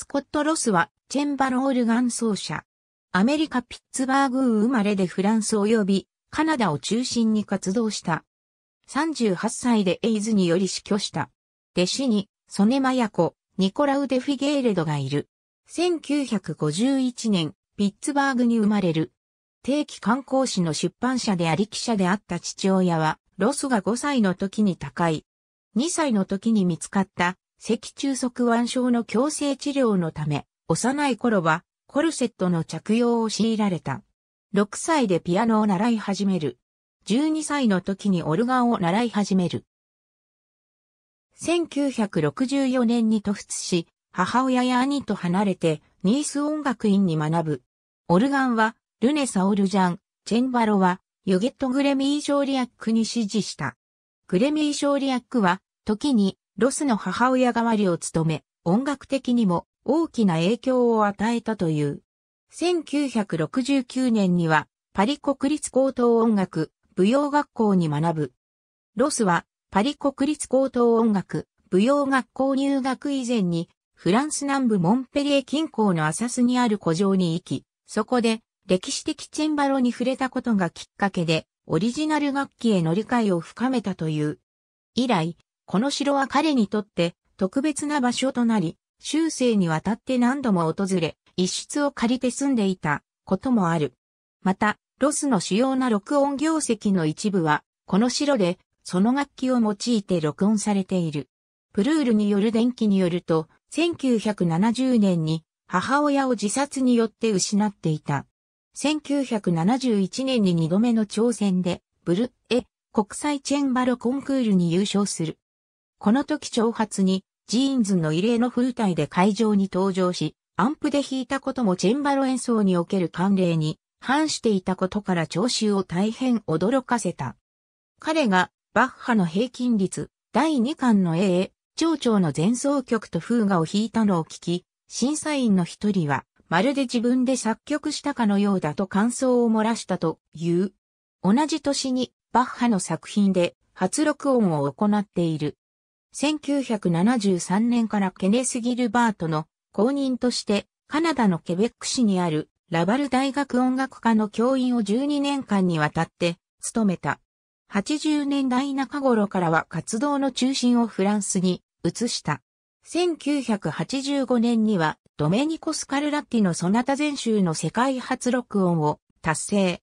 スコット・ロスは、チェンバロオルガン奏者。アメリカ・ピッツバーグ生まれでフランス及び、カナダを中心に活動した。38歳でエイズにより死去した。弟子に、ソネマヤコ、ニコラウ・デ・フィゲーレドがいる。1951年、ピッツバーグに生まれる。定期観光誌の出版社であり記者であった父親は、ロスが5歳の時に高い。2歳の時に見つかった脊柱側腕症の強制治療のため、幼い頃はコルセットの着用を強いられた。6歳でピアノを習い始める。12歳の時にオルガンを習い始める。1964年に突出し、母親や兄と離れて、ニース音楽院に学ぶ。オルガンは、ルネ・サオルジャン、チェンバロは、ユゲット・グレミー・ショーリアックに指示した。グレミー・ショーリアックは、時に、ロスの母親代わりを務め、音楽的にも大きな影響を与えたという。1969年には、パリ国立高等音楽、舞踊学校に学ぶ。ロスは、パリ国立高等音楽、舞踊学校入学以前に、フランス南部モンペリエ近郊のアサスにある古城に行き、そこで歴史的チェンバロに触れたことがきっかけで、オリジナル楽器への理解を深めたという。以来、この城は彼にとって特別な場所となり、終生にわたって何度も訪れ、一室を借りて住んでいたこともある。また、ロスの主要な録音業績の一部は、この城で、その楽器を用いて録音されている。プルールによる電気によると、1970年に母親を自殺によって失っていた。1971年に2度目の挑戦で、ブル・エ国際チェンバロコンクールに優勝する。この時長発に、ジーンズの異例の風体で会場に登場し、アンプで弾いたこともチェンバロ演奏における慣例に反していたことから聴衆を大変驚かせた。彼がバッハの平均率第2巻の A、長の前奏曲とフーガを弾いたのを聞き、審査員の一人はまるで自分で作曲したかのようだと感想を漏らしたという。同じ年にバッハの作品で初録音を行っている1973年からケネス・ギルバートの公認としてカナダのケベック市にあるラバル大学音楽科の教員を12年間にわたって務めた。80年代中頃からは活動の中心をフランスに移した。1985年にはドメニコ・スカルラッティのソナタ全集の世界初録音を達成。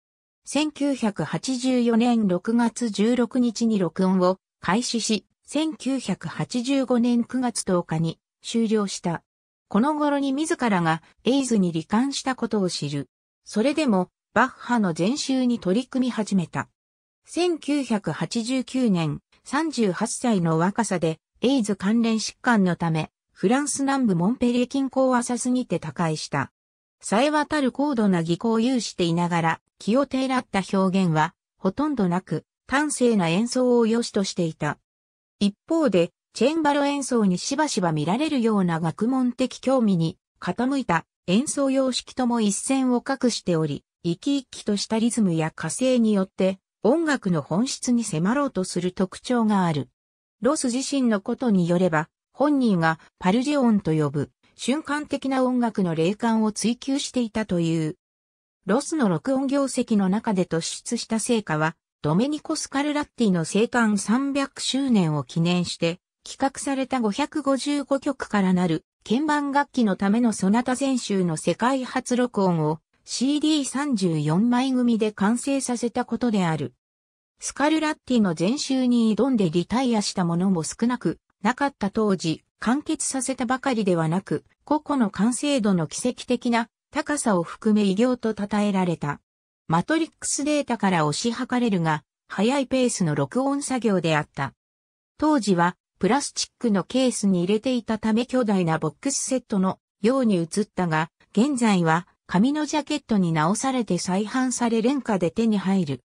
1984年6月16日に録音を開始し、1985年9月10日に終了した。この頃に自らがエイズに罹患したことを知る。それでもバッハの全集に取り組み始めた。1989年38歳の若さでエイズ関連疾患のためフランス南部モンペリエ近郊浅すぎて他界した。さえわたる高度な技巧を有していながら気をてらった表現はほとんどなく端正な演奏を良しとしていた。一方で、チェンバロ演奏にしばしば見られるような学問的興味に傾いた演奏様式とも一線を画しており、生き生きとしたリズムや火星によって音楽の本質に迫ろうとする特徴がある。ロス自身のことによれば、本人がパルジオンと呼ぶ瞬間的な音楽の霊感を追求していたという。ロスの録音業績の中で突出した成果は、ドメニコ・スカルラッティの生誕300周年を記念して企画された555曲からなる鍵盤楽器のためのソナタ全集の世界初録音を CD34 枚組で完成させたことである。スカルラッティの全集に挑んでリタイアしたものも少なくなかった当時、完結させたばかりではなく、個々の完成度の奇跡的な高さを含め偉業と称えられた。マトリックスデータから推し量れるが、速いペースの録音作業であった。当時は、プラスチックのケースに入れていたため巨大なボックスセットのように映ったが、現在は紙のジャケットに直されて再販され廉価で手に入る。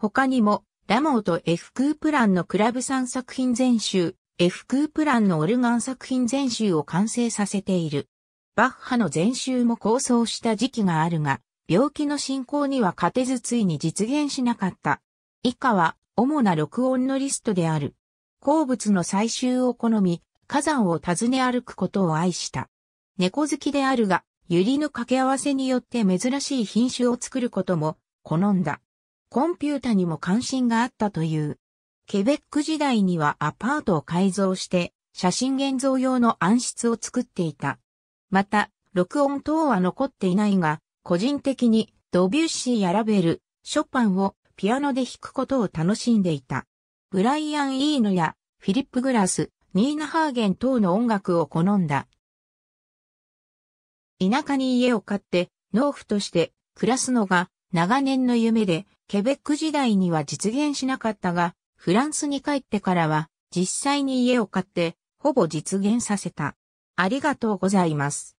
他にも、ラモーと F クープランのクラブ3作品全集、F クープランのオルガン作品全集を完成させている。バッハの全集も構想した時期があるが、病気の進行には勝てずついに実現しなかった。以下は主な録音のリストである。鉱物の採集を好み、火山を訪ね歩くことを愛した。猫好きであるが、ユリの掛け合わせによって珍しい品種を作ることも好んだ。コンピュータにも関心があったという。ケベック時代にはアパートを改造して、写真現像用の暗室を作っていた。また、録音等は残っていないが、個人的にドビュッシーやラベル、ショパンをピアノで弾くことを楽しんでいた。ブライアン・イーノやフィリップ・グラス、ニーナ・ハーゲン等の音楽を好んだ。田舎に家を買って農夫として暮らすのが長年の夢で、ケベック時代には実現しなかったが、フランスに帰ってからは実際に家を買ってほぼ実現させた。ありがとうございます。